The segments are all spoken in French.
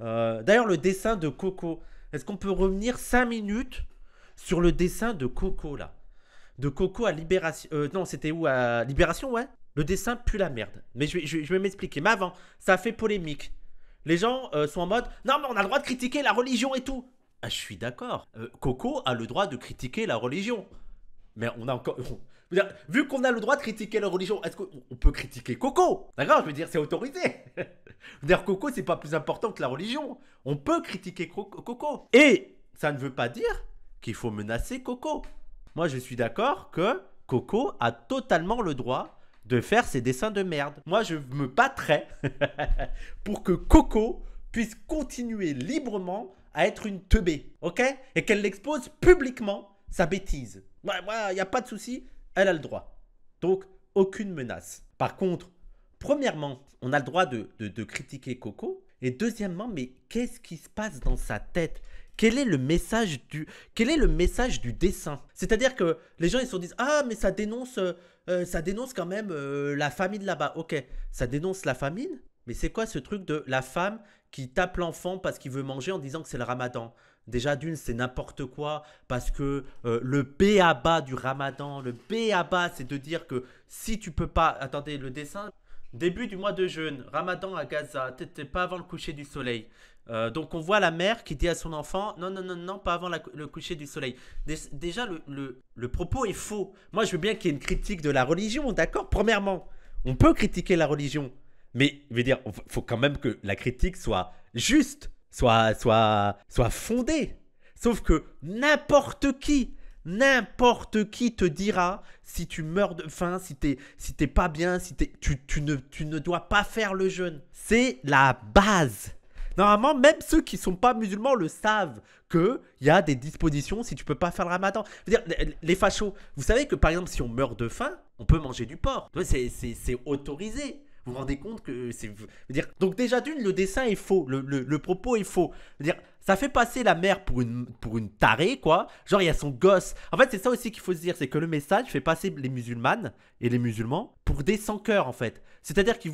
Euh, d'ailleurs, le dessin de Coco. Est-ce qu'on peut revenir 5 minutes sur le dessin de Coco là De Coco à Libération. Euh, non, c'était où à Libération, ouais Le dessin pue la merde. Mais je, vais m'expliquer. Mais avant, ça fait polémique. Les gens euh, sont en mode Non, mais on a le droit de critiquer la religion et tout. Ah, je suis d'accord. Coco a le droit de critiquer la religion. Mais on a encore. vu qu'on a le droit de critiquer la religion, est-ce qu'on peut critiquer Coco D'accord Je veux dire, c'est autorisé. je dire, Coco, c'est pas plus important que la religion. On peut critiquer Coco. Et ça ne veut pas dire qu'il faut menacer Coco. Moi, je suis d'accord que Coco a totalement le droit de faire ses dessins de merde. Moi, je me battrais pour que Coco puisse continuer librement à être une teubée, ok Et qu'elle expose publiquement sa bêtise. ouais, il n'y a pas de souci elle a le droit. Donc, aucune menace. Par contre, premièrement, on a le droit de, critiquer Coco. Et deuxièmement, mais qu'est-ce qui se passe dans sa tête quel est le message du quel est le message du dessin C'est-à-dire que les gens ils se disent ah mais ça dénonce euh, euh, ça dénonce quand même euh, la famine là-bas. OK, ça dénonce la famine, mais c'est quoi ce truc de la femme qui tape l'enfant parce qu'il veut manger en disant que c'est le Ramadan Déjà d'une, c'est n'importe quoi parce que euh, le B bas du ramadan, le B c'est de dire que si tu peux pas, attendez, le dessin, début du mois de jeûne, ramadan à Gaza, t'étais pas avant le coucher du soleil. Euh, donc on voit la mère qui dit à son enfant, non, non, non, non, pas avant le coucher du soleil. déjà, le, le, propos est faux. Moi, je veux bien qu'il y ait une critique de la religion, d'accord Premièrement, on peut critiquer la religion, mais je dire, faut quand même que la critique soit juste soit, soit, soit fondée. Sauf que n'importe qui, n'importe qui te dira si tu meurs de faim, si t'es si pas bien, si tu, ne, tu ne dois pas faire le jeûne. C'est la base. Normalement, même ceux qui ne sont pas musulmans le savent que il y a des dispositions si tu peux pas faire le ramadan. les fachos, vous savez que par exemple, si on meurt de faim, on peut manger du porc. C'est autorisé. Vous vous rendez compte que c'est. dire Donc, déjà d'une, le dessin est faux, le, propos est faux. dire ça fait passer la mère pour une, pour une tarée, quoi. Genre, il y a son gosse. En fait, c'est ça aussi qu'il faut se dire, c'est que le message fait passer les musulmanes et les musulmans pour des sans-cœur, en fait. C'est-à-dire que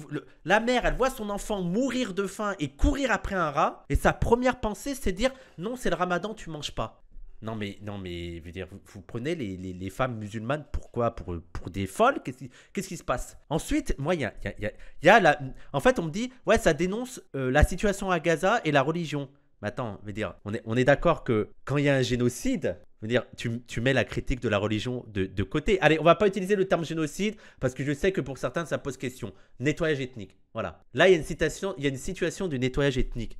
la mère, elle voit son enfant mourir de faim et courir après un rat, et sa première pensée, c'est dire, non, c'est le ramadan, tu manges pas. Non mais, non mais, veux dire, vous, prenez les, femmes musulmanes, pourquoi pour, pour des folles Qu'est-ce qui, se passe Ensuite, moi, il y a, la... En fait, on me dit, ouais, ça dénonce euh, la situation à Gaza et la religion. Mais attends, dire, on est, d'accord que quand il y a un génocide, dire, tu, mets la critique de la religion de, côté. Allez, on va pas utiliser le terme génocide parce que je sais que pour certains ça pose question. Nettoyage ethnique, voilà. Là, il y a une, il y a une situation du nettoyage ethnique.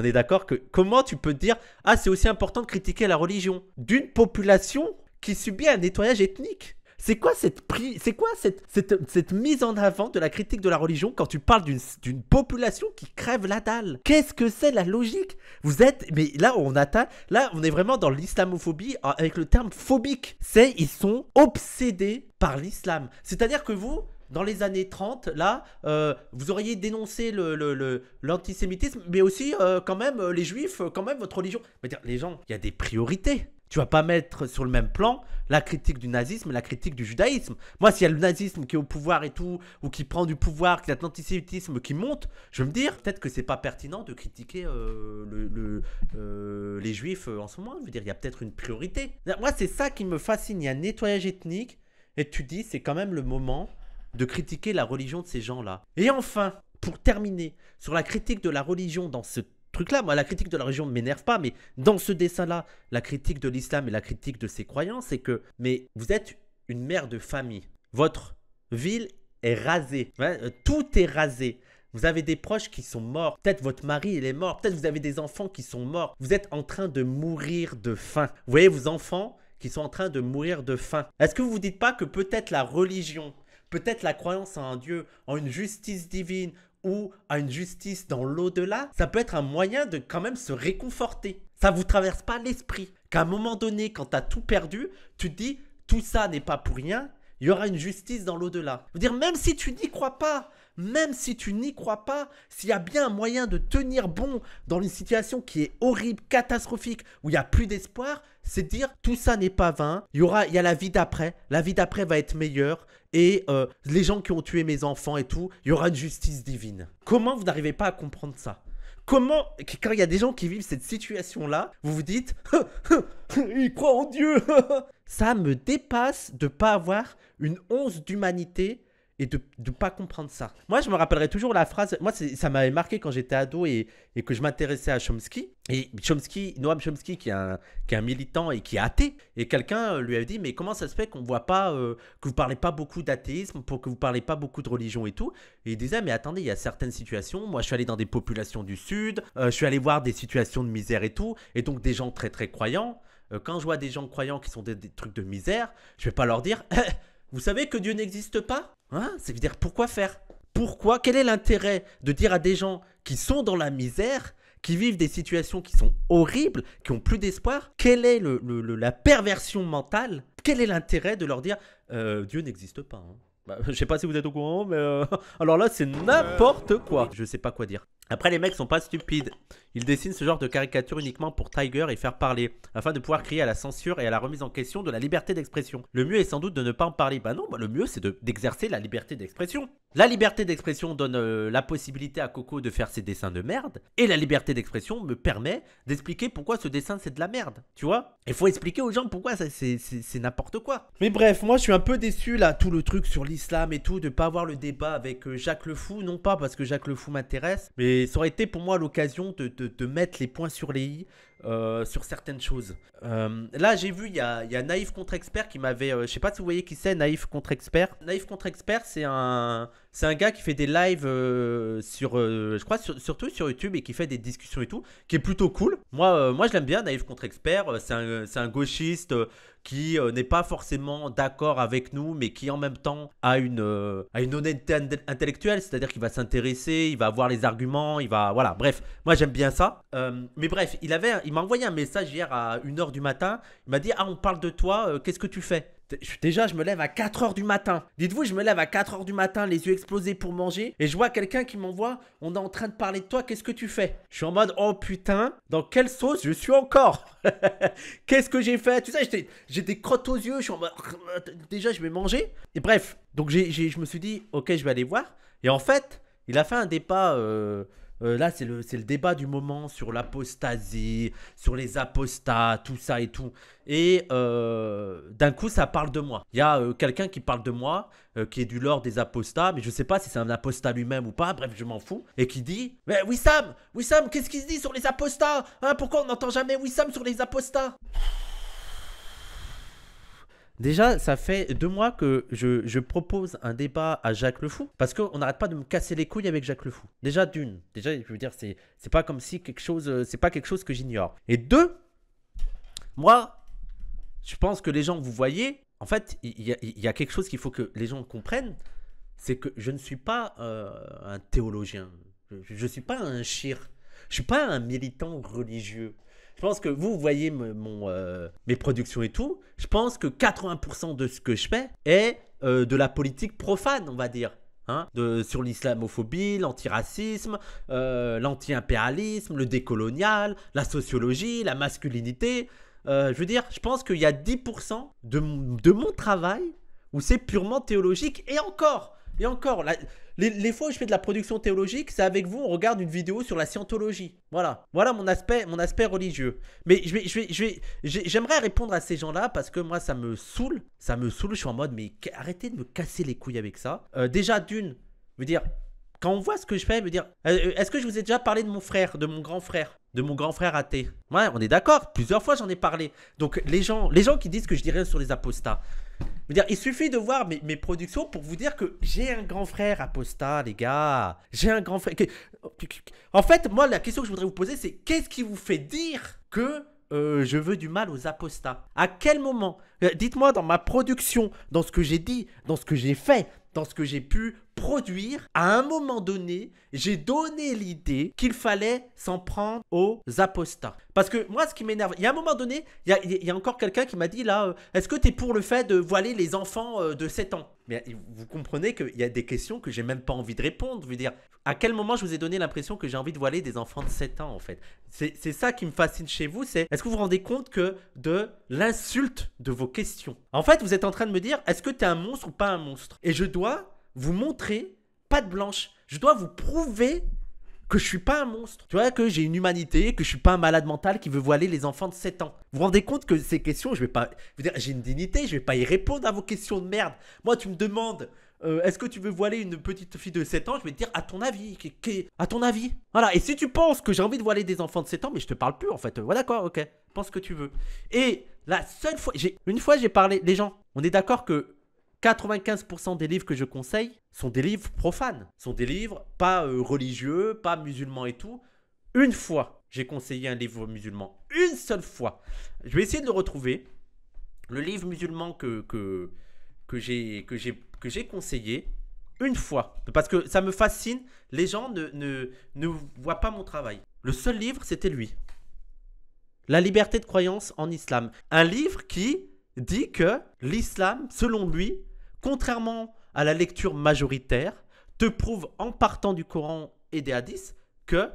On est d'accord que comment tu peux dire Ah, c'est aussi important de critiquer la religion d'une population qui subit un nettoyage ethnique c'est quoi, cette, c'est quoi cette, cette, mise en avant de la critique de la religion quand tu parles d'une population qui crève la dalle Qu'est-ce que c'est la logique Vous êtes, mais là on atteint, là on est vraiment dans l'islamophobie ah, avec le terme phobique. C'est ils sont obsédés par l'islam. C'est-à-dire que vous, dans les années 30, là, euh, vous auriez dénoncé l'antisémitisme, le, le, mais aussi euh, quand même euh, les juifs, quand même votre religion. veux dire, les gens, il y a des priorités. Tu vas pas mettre sur le même plan la critique du nazisme et la critique du judaïsme. Moi, s'il y a le nazisme qui est au pouvoir et tout, ou qui prend du pouvoir, qu'il y a l'antisémitisme qui monte, je veux me dire, peut-être que c'est pas pertinent de critiquer le, les juifs en ce moment. Je veux dire, il y a peut-être une priorité. Moi, c'est ça qui me fascine. Il y a un nettoyage ethnique, et tu dis, c'est quand même le moment de critiquer la religion de ces gens-là. Et enfin, pour terminer, sur la critique de la religion dans ce truc-là, moi, la critique de la religion ne m'énerve pas, mais dans ce dessin-là, la critique de l'islam et la critique de ses croyances, c'est que, mais vous êtes une mère de famille. Votre ville est rasée. Euh, tout est rasé. Vous avez des proches qui sont morts. Peut-être votre mari, il est mort. Peut-être vous avez des enfants qui sont morts. Vous êtes en train de mourir de faim. Vous voyez vos enfants qui sont en train de mourir de faim. Est-ce que vous ne vous dites pas que peut-être la religion Peut-être la croyance en un Dieu, en une justice divine ou à une justice dans l'au-delà, ça peut être un moyen de quand même se réconforter. Ça vous traverse pas l'esprit qu'à un moment donné, quand tu as tout perdu, tu te dis tout ça n'est pas pour rien, il y aura une justice dans l'au-delà. dire, même si tu n'y crois pas, même si tu n'y crois pas, s'il y a bien un moyen de tenir bon dans une situation qui est horrible, catastrophique, où il n'y a plus d'espoir, c'est dire tout ça n'est pas vain, il y aura, il y a la vie d'après, la vie d'après va être meilleure, et euh, les gens qui ont tué mes enfants et tout, il y aura une justice divine. Comment vous n'arrivez pas à comprendre ça Comment, quand il y a des gens qui vivent cette situation-là, vous vous dites, ils croient en Dieu Ça me dépasse de pas avoir une once d'humanité et de ne pas comprendre ça. Moi, je me rappellerai toujours la phrase, moi, ça m'avait marqué quand j'étais ado et, que je m'intéressais à Chomsky. Et Chomsky, Noam Chomsky, qui est un, militant et qui est athée, et quelqu'un euh, lui avait dit, mais comment ça se fait qu'on voit pas, euh, que vous parlez pas beaucoup d'athéisme, pour que vous parlez pas beaucoup de religion et tout. Et il disait, mais attendez, il y a certaines situations, moi, je suis allé dans des populations du Sud, euh, je suis allé voir des situations de misère et tout, et donc des gens très très croyants. quand je vois des gens croyants qui sont des, des, trucs de misère, je vais pas leur dire... Vous savez que Dieu n'existe pas cest hein, à dire pourquoi faire Pourquoi Quel est l'intérêt de dire à des gens qui sont dans la misère, qui vivent des situations qui sont horribles, qui ont plus d'espoir Quelle est la perversion mentale Quel est l'intérêt de leur dire euh, Dieu n'existe pas hein. bah, Je sais pas si vous êtes au courant, mais euh, alors là c'est n'importe quoi. Euh, je sais pas quoi dire. Après les mecs sont pas stupides. Il dessine ce genre de caricature uniquement pour Tiger et faire parler, afin de pouvoir crier à la censure et à la remise en question de la liberté d'expression. Le mieux est sans doute de ne pas en parler. Bah non, bah, le mieux c'est d'exercer la liberté d'expression. La liberté d'expression donne euh, la possibilité à Coco de faire ses dessins de merde, et la liberté d'expression me permet d'expliquer pourquoi ce dessin c'est de la merde, tu vois Il faut expliquer aux gens pourquoi c'est n'importe quoi. Mais bref, moi je suis un peu déçu là, tout le truc sur l'islam et tout, de pas avoir le débat avec euh, Jacques Le Fou, non pas parce que Jacques Le Fou m'intéresse, mais ça aurait été pour moi l'occasion de, de de mettre les points sur les i euh, sur certaines choses. Euh, là, j'ai vu, il y a, Naïf contre Expert qui m'avait. Euh, je sais pas si vous voyez qui c'est, Naïf contre Expert. Naïf contre Expert, c'est un, c'est un gars qui fait des lives sur. je crois surtout sur YouTube et qui fait des discussions et tout, qui est plutôt cool. Moi, moi je l'aime bien, Naïf contre Expert. C'est un, un, gauchiste qui n'est pas forcément d'accord avec nous, mais qui en même temps a une, a une honnêteté intellectuelle, c'est-à-dire qu'il va s'intéresser, il va avoir les arguments, il va... Voilà, bref, moi j'aime bien ça. mais bref, il avait, il m'a envoyé un message hier à 1h du matin. Il m'a dit Ah, on parle de toi, euh, qu'est-ce que tu fais Déjà, je me lève à 4h du matin. Dites-vous, je me lève à 4h du matin, les yeux explosés pour manger, et je vois quelqu'un qui m'envoie On est en train de parler de toi, qu'est-ce que tu fais Je suis en mode Oh putain, dans quelle sauce je suis encore Qu'est-ce que j'ai fait Tu sais, j'ai des crottes aux yeux, je suis en mode Déjà, je vais manger. Et bref, donc je me suis dit Ok, je vais aller voir. Et en fait, il a fait un départ... Euh, euh, là, c'est le, débat du moment sur l'apostasie, sur les apostats, tout ça et tout. Et euh, d'un coup, ça parle de moi. Il y a euh, quelqu'un qui parle de moi, qui est du lore des apostats, mais je sais pas si c'est un apostat lui-même ou pas, bref, je m'en fous. Et qui dit Mais Wissam, Wissam, qu'est-ce qu'il se dit sur les apostats hein, Pourquoi on n'entend jamais Wissam sur les apostats Déjà, ça fait deux mois que je, propose un débat à Jacques Le Fou parce qu'on n'arrête pas de me casser les couilles avec Jacques Le Fou. Déjà, d'une, déjà, je veux dire, c'est, pas comme si quelque chose, euh, c'est pas quelque chose que j'ignore. Et deux, moi, je pense que les gens, vous voyez, en fait, il y, a quelque chose qu'il faut que les gens comprennent, c'est que je ne suis pas euh, un théologien, je ne suis pas un chire, je suis pas un militant religieux. Je pense que vous voyez mon, euh, mes productions et tout. Je pense que 80% de ce que je fais est euh, de la politique profane, on va dire. Hein. de, sur l'islamophobie, l'antiracisme, euh, l'anti-impérialisme, le décolonial, la sociologie, la masculinité. je veux dire, je pense qu'il y a 10% de, de mon travail où c'est purement théologique et encore. Et encore, les, fois où je fais de la production théologique, c'est avec vous, on regarde une vidéo sur la scientologie. Voilà. Voilà mon aspect, mon aspect religieux. Mais je vais, je vais, je j'aimerais répondre à ces gens-là parce que moi, ça me saoule. Ça me saoule. Je suis en mode, mais arrêtez de me casser les couilles avec ça. Euh, déjà, d'une, je veux dire, quand on voit ce que je fais, me dire, euh, euh, est-ce que je vous ai déjà parlé de mon frère, de mon grand frère de mon grand frère athée. Ouais, on est d'accord, plusieurs fois j'en ai parlé. Donc les gens, les gens qui disent que je dirais sur les apostats, je veux dire, il suffit de voir mes, productions pour vous dire que j'ai un grand frère apostat, les gars. J'ai un grand frère. En fait, moi, la question que je voudrais vous poser, c'est qu'est-ce qui vous fait dire que euh, je veux du mal aux apostats. À quel moment euh, Dites-moi dans ma production, dans ce que j'ai dit, dans ce que j'ai fait, dans ce que j'ai pu produire, à un moment donné, j'ai donné l'idée qu'il fallait s'en prendre aux apostats. Parce que moi, ce qui m'énerve, il y a un moment donné, il y a, encore quelqu'un qui m'a dit là, euh, est-ce que tu es pour le fait de voiler les enfants euh, de 7 ans Mais vous comprenez qu'il y a des questions que j'ai même pas envie de répondre. Je dire, à quel moment je vous ai donné l'impression que j'ai envie de voiler des enfants de 7 ans en fait C'est ça qui me fascine chez vous, c'est est-ce que vous vous rendez compte que de l'insulte de vos questions En fait, vous êtes en train de me dire, est-ce que tu es un monstre ou pas un monstre Et je dois vous montrer pas de blanche. Je dois vous prouver que je suis pas un monstre. Tu vois, que j'ai une humanité, que je suis pas un malade mental qui veut voiler les enfants de 7 ans. Vous vous rendez compte que ces questions, je vais pas. dire, j'ai une dignité, je vais pas y répondre à vos questions de merde. Moi, tu me demandes. Euh, est-ce que tu veux voiler une petite fille de 7 ans Je vais te dire à ton avis. à ton avis. Voilà. Et si tu penses que j'ai envie de voiler des enfants de 7 ans, mais je te parle plus en fait. Voilà quoi, ok. Pense que tu veux. Et la seule fois. Une fois, j'ai parlé. Les gens, on est d'accord que 95% des livres que je conseille sont des livres profanes, sont des livres pas euh, religieux, pas musulmans et tout. Une fois, j'ai conseillé un livre musulman. Une seule fois. Je vais essayer de le retrouver. Le livre musulman que, que, que j'ai conseillé, une fois. Parce que ça me fascine. Les gens ne, ne, ne voient pas mon travail. Le seul livre, c'était lui. La liberté de croyance en islam. Un livre qui dit que l'islam, selon lui, contrairement à la lecture majoritaire, te prouve en partant du Coran et des hadiths que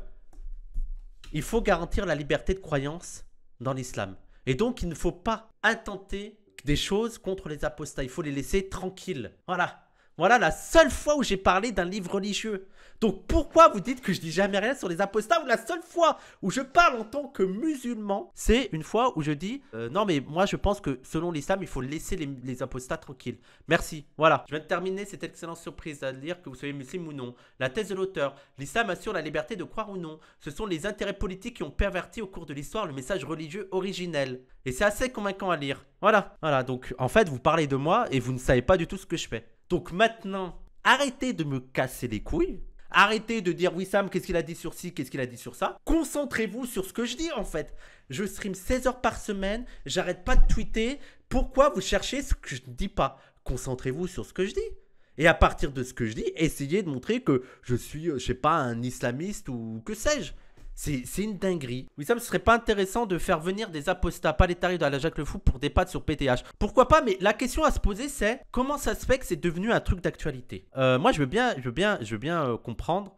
il faut garantir la liberté de croyance dans l'islam. Et donc, il ne faut pas intenter des choses contre les apostats. Il faut les laisser tranquilles. Voilà. Voilà la seule fois où j'ai parlé d'un livre religieux. Donc pourquoi vous dites que je dis jamais rien sur les apostats ou la seule fois où je parle en tant que musulman, c'est une fois où je dis euh, non mais moi je pense que selon l'islam il faut laisser les, les, apostats tranquilles. Merci. Voilà. Je vais terminer cette excellente surprise à lire que vous soyez musulman ou non. La thèse de l'auteur, l'islam assure la liberté de croire ou non. Ce sont les intérêts politiques qui ont perverti au cours de l'histoire le message religieux originel. Et c'est assez convaincant à lire. Voilà. Voilà. Donc en fait vous parlez de moi et vous ne savez pas du tout ce que je fais. Donc maintenant, arrêtez de me casser les couilles. Arrêtez de dire oui Sam, qu'est-ce qu'il a dit sur ci, qu'est-ce qu'il a dit sur ça. Concentrez-vous sur ce que je dis en fait. Je stream 16 heures par semaine, j'arrête pas de tweeter. Pourquoi vous cherchez ce que je ne dis pas Concentrez-vous sur ce que je dis. Et à partir de ce que je dis, essayez de montrer que je suis, euh, je sais pas, un islamiste ou que sais-je. C'est une dinguerie. Oui, ça ne serait pas intéressant de faire venir des apostats palétariens de la Jacques Le Fou pour des pattes sur PTH. Pourquoi pas Mais la question à se poser, c'est comment ça se fait que c'est devenu un truc d'actualité euh, Moi, je veux bien, je veux bien, je veux bien euh, comprendre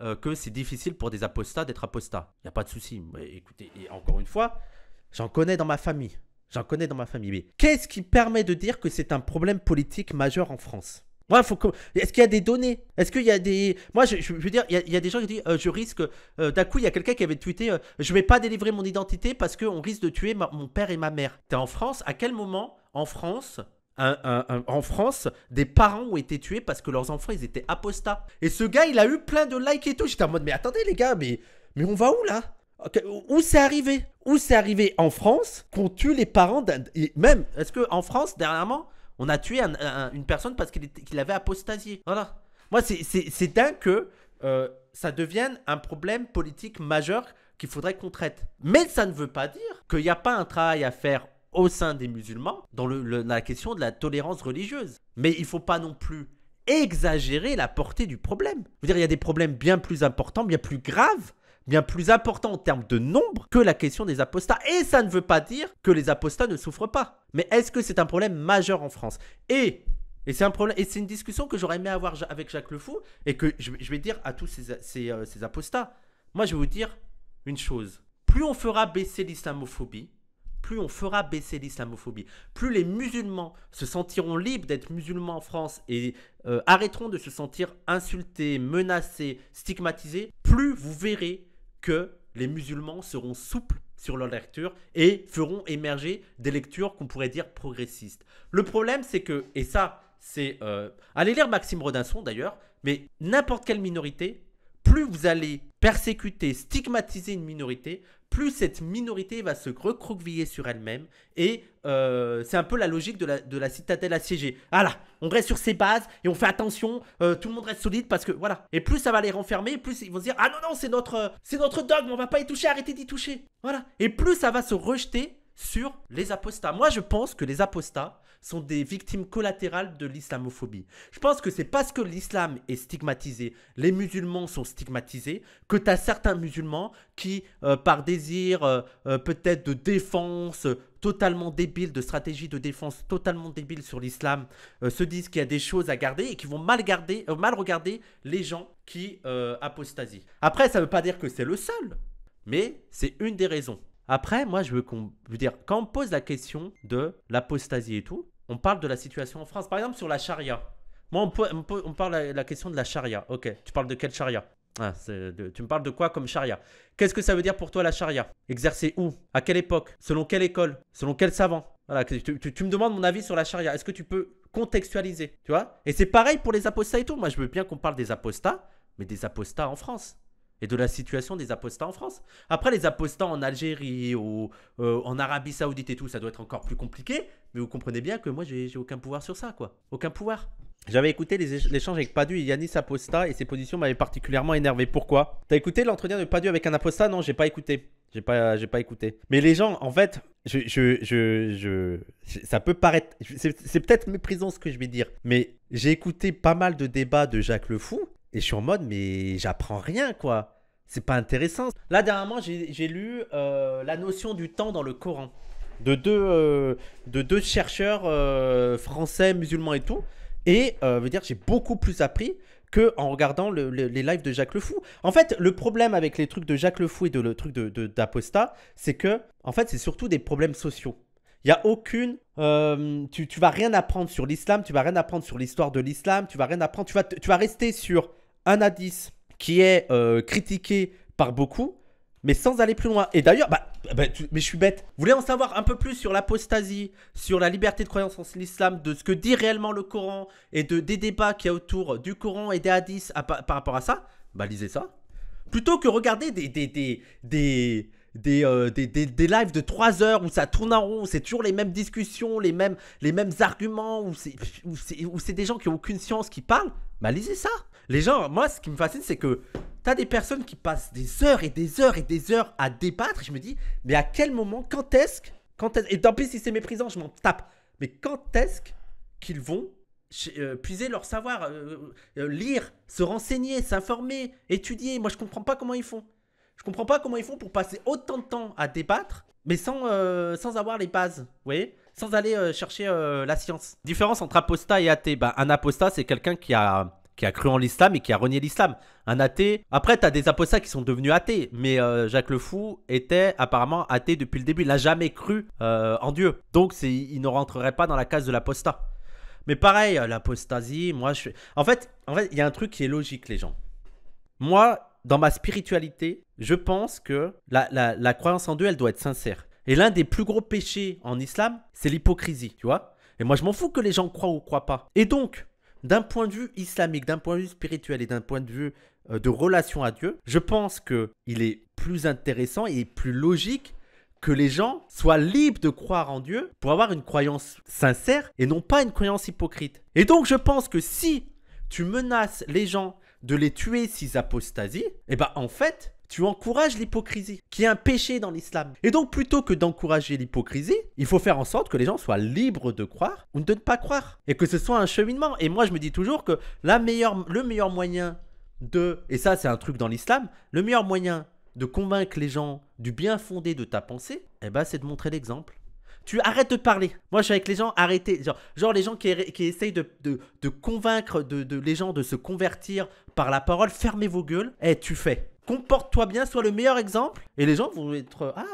euh, que c'est difficile pour des apostats d'être apostats. Il n'y a pas de souci. écoutez, et encore une fois, j'en connais dans ma famille. J'en connais dans ma famille. Mais qu'est-ce qui permet de dire que c'est un problème politique majeur en France faut Est-ce qu'il y a des données Est-ce qu'il y a des. Moi, je, veux dire, il y, a, des gens qui disent euh, je risque. Euh, d'un coup, il y a quelqu'un qui avait tweeté euh, je vais pas délivrer mon identité parce qu'on risque de tuer mon père et ma mère. T'es en France À quel moment en France en France, des parents ont été tués parce que leurs enfants, ils étaient apostats. Et ce gars, il a eu plein de likes et tout. J'étais en mode, mais attendez les gars, mais, mais on va où là Où c'est arrivé Où c'est arrivé en France qu'on tue les parents d'un... Même, est-ce qu'en France, dernièrement, on a tué une personne parce qu'il avait apostasié. Voilà. Moi, c'est dingue que euh, ça devienne un problème politique majeur qu'il faudrait qu'on traite. Mais ça ne veut pas dire qu'il n'y a pas un travail à faire au sein des musulmans dans, la question de la tolérance religieuse. Mais il ne faut pas non plus exagérer la portée du problème. Je dire, il y a des problèmes bien plus importants, bien plus graves bien plus important en termes de nombre que la question des apostats. Et ça ne veut pas dire que les apostats ne souffrent pas. Mais est-ce que c'est un problème majeur en France Et et c'est un problème, et c'est une discussion que j'aurais aimé avoir avec Jacques Lefou et que je, vais dire à tous ces, euh, ces, apostats. Moi, je vais vous dire une chose. Plus on fera baisser l'islamophobie, plus on fera baisser l'islamophobie, plus les musulmans se sentiront libres d'être musulmans en France et euh, arrêteront de se sentir insultés, menacés, stigmatisés, plus vous verrez que les musulmans seront souples sur leur lecture et feront émerger des lectures qu'on pourrait dire progressistes. Le problème, c'est que, et ça, c'est... Euh, allez lire Maxime Rodinson d'ailleurs, mais n'importe quelle minorité, plus vous allez persécuter, stigmatiser une minorité, plus cette minorité va se recroqueviller sur elle-même. Et euh, c'est un peu la logique de la, citadelle assiégée. Voilà, on reste sur ses bases et on fait attention, euh, tout le monde reste solide parce que voilà. Et plus ça va les renfermer, plus ils vont se dire Ah non, non, c'est notre, euh, c'est notre dogme, on va pas y toucher, arrêtez d'y toucher. Voilà. Et plus ça va se rejeter sur les apostats. Moi, je pense que les apostats, sont des victimes collatérales de l'islamophobie. Je pense que c'est parce que l'islam est stigmatisé, les musulmans sont stigmatisés, que tu as certains musulmans qui, euh, par désir euh, euh, peut-être de défense, totalement débile, de stratégie de défense totalement débile sur l'islam, se disent qu'il y a des choses à garder et qui vont mal, garder, mal regarder les gens qui apostasient. Après, ça ne veut pas dire que c'est le seul, mais c'est une des raisons. Après, moi, je veux, dire, quand on pose la question de l'apostasie et tout, on parle de la situation en France. Par exemple, sur la charia. Moi, on, parle de la question de la charia. Ok, tu parles de quelle charia ah, tu me parles de quoi comme charia Qu'est-ce que ça veut dire pour toi la charia Exercer où À quelle époque Selon quelle école Selon quel savant voilà, tu, me demandes mon avis sur la charia. Est-ce que tu peux contextualiser Tu vois Et c'est pareil pour les apostats et tout. Moi, je veux bien qu'on parle des apostats, mais des apostats en France et de la situation des apostats en France. Après, les apostats en Algérie, ou euh, en Arabie Saoudite et tout, ça doit être encore plus compliqué, mais vous comprenez bien que moi, j'ai aucun pouvoir sur ça, quoi. Aucun pouvoir. J'avais écouté l'échange avec Padu et Yanis Aposta et ses positions m'avaient particulièrement énervé. Pourquoi T'as écouté l'entretien de Padu avec un Aposta Non, j'ai pas écouté. J'ai pas, j'ai pas écouté. Mais les gens, en fait, je, je, je, je ça peut paraître, c'est, peut-être méprisant ce que je vais dire, mais j'ai écouté pas mal de débats de Jacques Le Fou et je suis en mode, mais j'apprends rien, quoi. C'est pas intéressant. Là, dernièrement, j'ai lu euh, la notion du temps dans le Coran de deux, euh, de deux chercheurs euh, français, musulmans et tout. Et veut dire, j'ai beaucoup plus appris que en regardant les lives de Jacques Le Fou. En fait, le problème avec les trucs de Jacques Le Fou et de le truc de d'Aposta, c'est que, en fait, c'est surtout des problèmes sociaux. Il n'y a aucune. tu, tu vas rien apprendre sur l'islam, tu vas rien apprendre sur l'histoire de l'islam, tu vas rien apprendre. Tu vas, tu vas rester sur un hadith qui est euh, critiqué par beaucoup, mais sans aller plus loin. Et d'ailleurs, bah, bah mais je suis bête. Vous voulez en savoir un peu plus sur l'apostasie, sur la liberté de croyance en l'islam, de ce que dit réellement le Coran et de, des débats qu'il y a autour du Coran et des hadiths par, rapport à ça Bah lisez ça. Plutôt que regarder des, des, des, des euh, lives de 3 heures où ça tourne en rond, c'est toujours les mêmes discussions, les mêmes, les mêmes arguments, où c'est des gens qui n'ont aucune science qui parlent, bah lisez ça les gens, moi, ce qui me fascine, c'est que t'as des personnes qui passent des heures et des heures et des heures à débattre. je me dis, mais à quel moment, quand est-ce, quand est et tant pis si c'est méprisant, je m'en tape. Mais quand est-ce qu'ils vont euh, puiser leur savoir, euh, euh, lire, se renseigner, s'informer, étudier Moi, je comprends pas comment ils font. Je comprends pas comment ils font pour passer autant de temps à débattre, mais sans, sans avoir les bases, vous voyez sans aller chercher la science. Différence entre apostat et athée. Ben, un apostat, c'est quelqu'un qui a qui a cru en l'islam et qui a renié l'islam. Un athée. Après, t'as des apostats qui sont devenus athées, mais euh, Jacques le Fou était apparemment athée depuis le début. Il n'a jamais cru euh, en Dieu. Donc, il ne rentrerait pas dans la case de l'apostat. Mais pareil, euh, l'apostasie, moi, je suis. En fait, en fait, il y a un truc qui est logique, les gens. Moi, dans ma spiritualité, je pense que la, la croyance en Dieu, elle doit être sincère. Et l'un des plus gros péchés en islam, c'est l'hypocrisie, tu vois. Et moi, je m'en fous que les gens croient ou croient pas. Et donc, d'un point de vue islamique, d'un point de vue spirituel et d'un point de vue euh, de relation à Dieu, je pense que il est plus intéressant et plus logique que les gens soient libres de croire en Dieu pour avoir une croyance sincère et non pas une croyance hypocrite. Et donc je pense que si tu menaces les gens de les tuer s'ils apostasient, eh ben en fait, tu encourages l'hypocrisie, qui est un péché dans l'islam. Et donc, plutôt que d'encourager l'hypocrisie, il faut faire en sorte que les gens soient libres de croire ou de ne pas croire. Et que ce soit un cheminement. Et moi, je me dis toujours que la meilleure, le meilleur moyen de, et ça c'est un truc dans l'islam, le meilleur moyen de convaincre les gens du bien fondé de ta pensée, eh ben, c'est de montrer l'exemple. Tu arrêtes de parler. Moi, je suis avec les gens, arrêtez. Genre, genre les gens qui, essayent de, convaincre de, les gens de se convertir par la parole, fermez vos gueules. Eh, tu fais comporte-toi bien, sois le meilleur exemple. Et les gens vont être ah.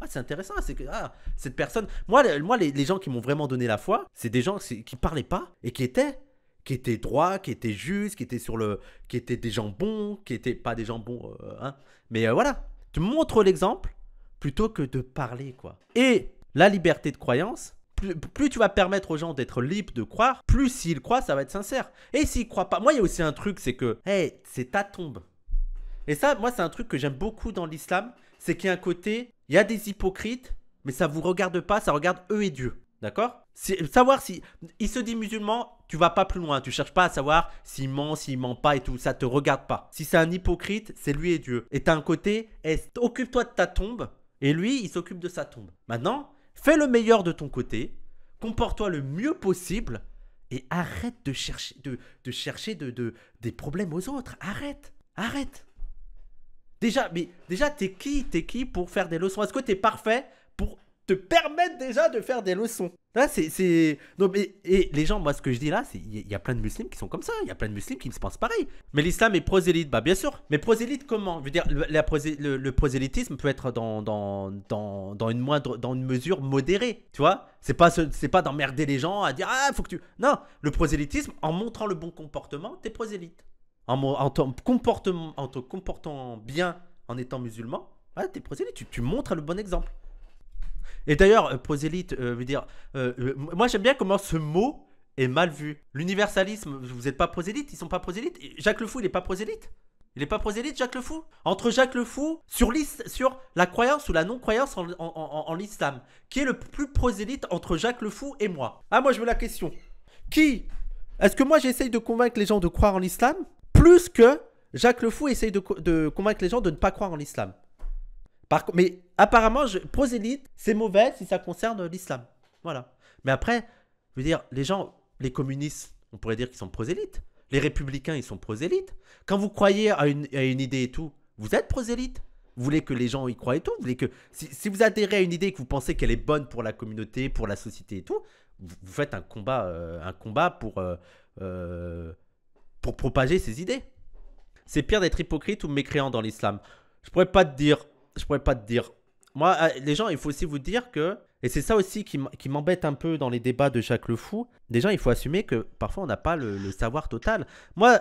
ah c'est intéressant, c'est que ah, cette personne. Moi, moi les, gens qui m'ont vraiment donné la foi, c'est des gens qui parlaient pas et qui étaient qui étaient droits, qui étaient justes, qui étaient sur le, qui étaient des gens bons, qui étaient pas des gens bons, euh, hein. Mais euh, voilà, tu montres l'exemple plutôt que de parler quoi. Et la liberté de croyance, plus, tu vas permettre aux gens d'être libres de croire, plus s'ils croient, ça va être sincère. Et s'ils croient pas, moi il y a aussi un truc, c'est que, hey, c'est ta tombe. Et ça, moi, c'est un truc que j'aime beaucoup dans l'islam, c'est qu'il y a un côté, il y a des hypocrites, mais ça vous regarde pas, ça regarde eux et Dieu. D'accord Savoir si il se dit musulman, tu vas pas plus loin, tu cherches pas à savoir s'il ment, s'il ment pas et tout, ça te regarde pas. Si c'est un hypocrite, c'est lui et Dieu. Et t'as un côté, eh, occupe-toi de ta tombe, et lui, il s'occupe de sa tombe. Maintenant, fais le meilleur de ton côté, comporte-toi le mieux possible, et arrête de chercher, de, chercher de, des problèmes aux autres. Arrête, arrête. Déjà, mais déjà, t'es qui T'es qui pour faire des leçons Est-ce que t'es parfait pour te permettre déjà de faire des leçons Là, c'est. Non, mais et les gens, moi, ce que je dis là, c'est. Il y a plein de musulmans qui sont comme ça. Il y a plein de musulmans qui se pensent pareil. Mais l'islam est prosélyte. Bah, bien sûr. Mais prosélyte, comment veux dire, le, prosélytisme peut être dans, dans, dans, une moindre. dans une mesure modérée. Tu vois C'est pas, c'est pas d'emmerder les gens à dire Ah, faut que tu. Non, le prosélytisme, en montrant le bon comportement, t'es prosélyte en, te comportement, comportant bien en étant musulman, tu es prosélite, tu, montres le bon exemple. Et d'ailleurs, euh, prosélyte je euh, veut dire. Euh, moi, j'aime bien comment ce mot est mal vu. L'universalisme, vous n'êtes pas prosélyte, ils sont pas prosélytes. Jacques Le Fou, il n'est pas prosélyte. Il n'est pas prosélyte, Jacques Le Fou Entre Jacques Le Fou, sur, sur la croyance ou la non-croyance en, l'islam, qui est le plus prosélyte entre Jacques Le Fou et moi Ah, moi, je veux la question. Qui Est-ce que moi, j'essaye de convaincre les gens de croire en l'islam plus que Jacques le Fou essaye de, convaincre les gens de ne pas croire en l'islam. mais apparemment, je, prosélyte, c'est mauvais si ça concerne l'islam. Voilà. Mais après, je veux dire, les gens, les communistes, on pourrait dire qu'ils sont prosélytes. Les républicains, ils sont prosélytes. Quand vous croyez à une, idée et tout, vous êtes prosélyte. Vous voulez que les gens y croient et tout. Vous voulez que si, vous adhérez à une idée et que vous pensez qu'elle est bonne pour la communauté, pour la société et tout, vous, faites un combat, euh, un combat pour euh, euh, propager ses idées. C'est pire d'être hypocrite ou mécréant dans l'islam. Je pourrais pas te dire, je pourrais pas te dire. Moi, euh, les gens, il faut aussi vous dire que, et c'est ça aussi qui m'embête un peu dans les débats de Jacques le Fou, déjà, il faut assumer que parfois on n'a pas le, savoir total. Moi,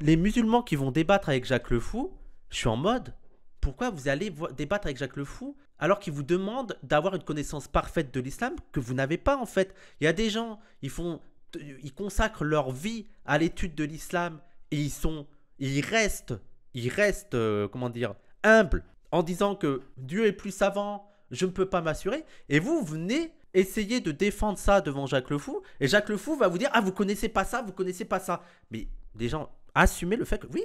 les musulmans qui vont débattre avec Jacques le Fou, je suis en mode, pourquoi vous allez débattre avec Jacques le Fou alors qu'il vous demande d'avoir une connaissance parfaite de l'islam que vous n'avez pas en fait Il y a des gens, ils font ils consacrent leur vie à l'étude de l'islam et ils sont, ils restent, ils restent, euh, comment dire, humbles en disant que Dieu est plus savant, je ne peux pas m'assurer. Et vous venez essayer de défendre ça devant Jacques Le et Jacques Le Fou va vous dire ah vous connaissez pas ça, vous connaissez pas ça. Mais les gens assumez le fait que oui,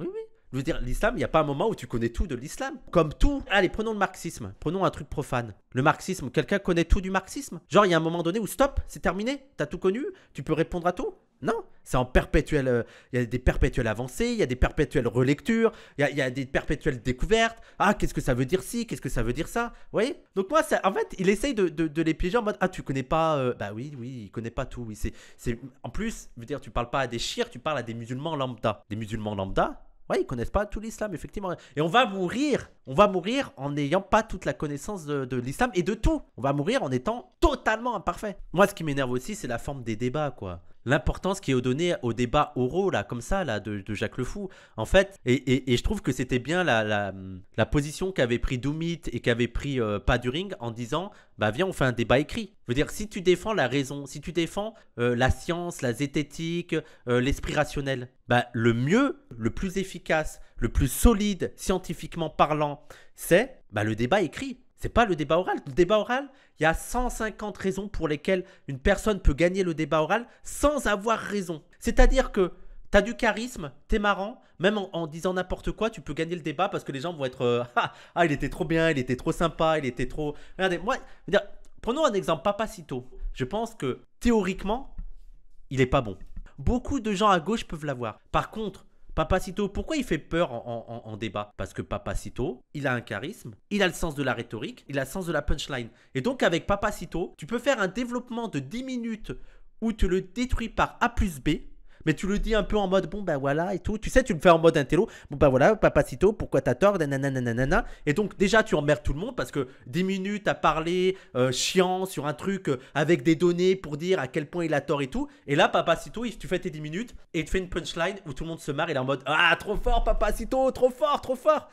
oui, oui, je veux dire, l'islam, il n'y a pas un moment où tu connais tout de l'islam. Comme tout. Allez, prenons le marxisme. Prenons un truc profane. Le marxisme, quelqu'un connaît tout du marxisme Genre, il y a un moment donné où stop, c'est terminé. T'as tout connu, tu peux répondre à tout non, c'est en perpétuel. Euh, il y a des perpétuelles avancées, il y a des perpétuelles relectures, il y, a des perpétuelles découvertes. Ah, qu'est-ce que ça veut dire ci Qu'est-ce que ça veut dire ça Vous voyez Donc, moi, ça, en fait, il essaye de, les piéger en mode Ah, tu connais pas. Euh, bah oui, oui, il connaît pas tout. Oui, c'est, en plus, je veux dire, tu parles pas à des chirs, tu parles à des musulmans lambda. Des musulmans lambda, ouais, ils connaissent pas tout l'islam, effectivement. Et on va mourir, on va mourir en n'ayant pas toute la connaissance de, de l'islam et de tout. On va mourir en étant totalement imparfait. Moi, ce qui m'énerve aussi, c'est la forme des débats, quoi l'importance qui est donnée au débat oraux, là, comme ça, là, de, Jacques Lefou, en fait. Et, je trouve que c'était bien la, la, position qu'avait pris Dumit et qu'avait pris euh, Paduring en disant bah viens, on fait un débat écrit. Je veux dire, si tu défends la raison, si tu défends euh, la science, la zététique, euh, l'esprit rationnel, bah le mieux, le plus efficace, le plus solide scientifiquement parlant, c'est bah, le débat écrit. C'est pas le débat oral. Le débat oral, il y a 150 raisons pour lesquelles une personne peut gagner le débat oral sans avoir raison. C'est-à-dire que tu as du charisme, tu es marrant, même en, disant n'importe quoi, tu peux gagner le débat parce que les gens vont être euh, ah, ah, il était trop bien, il était trop sympa, il était trop. Regardez, moi, prenons un exemple, Papacito. Je pense que théoriquement, il est pas bon. Beaucoup de gens à gauche peuvent l'avoir. Par contre, Papacito, pourquoi il fait peur en, débat Parce que Papacito, il a un charisme, il a le sens de la rhétorique, il a le sens de la punchline. Et donc avec Papacito, tu peux faire un développement de 10 minutes où tu le détruis par A plus B mais tu le dis un peu en mode bon bah voilà et tout. Tu sais, tu le fais en mode intello, bon bah voilà, Papa papacito, pourquoi t'as tort, nanana. Et donc déjà tu emmerdes tout le monde parce que 10 minutes à parler euh, chiant sur un truc euh, avec des données pour dire à quel point il a tort et tout. Et là Papa papacito, tu fais tes 10 minutes et tu fais une punchline où tout le monde se marre, il est en mode ah trop fort Papa papacito, trop fort, trop fort.